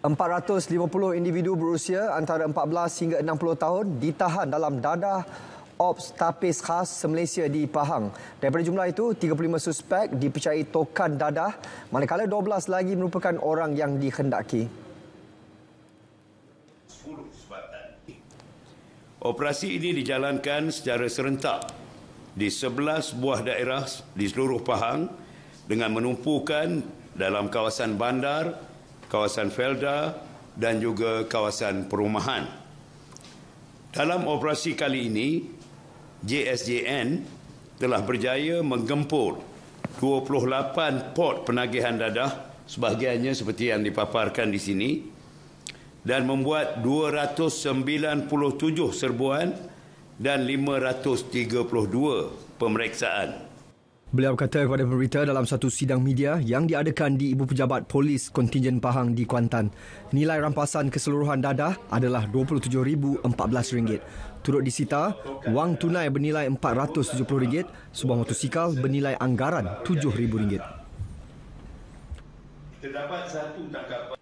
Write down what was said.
450 individu berusia antara 14 hingga 60 tahun ditahan dalam dadah Ops Tapis Khas Malaysia di Pahang. Daripada jumlah itu, 35 suspek dipercayai tokan dadah, manakala 12 lagi merupakan orang yang dihendaki. Operasi ini dijalankan secara serentak di 11 buah daerah di seluruh Pahang dengan menumpukan dalam kawasan bandar, kawasan Felda dan juga kawasan perumahan. Dalam operasi kali ini, JSJN telah berjaya menggempur 28 port penagihan dadah sebahagiannya seperti yang dipaparkan di sini dan membuat 297 serbuan dan 532 pemeriksaan. Beliau berkata kepada pemberita dalam satu sidang media yang diadakan di Ibu Pejabat Polis Kontingen Pahang di Kuantan. Nilai rampasan keseluruhan dadah adalah RM27,014. Turut disita, wang tunai bernilai RM470, sebuah motosikal bernilai anggaran RM7,000. Kita satu tangkapan.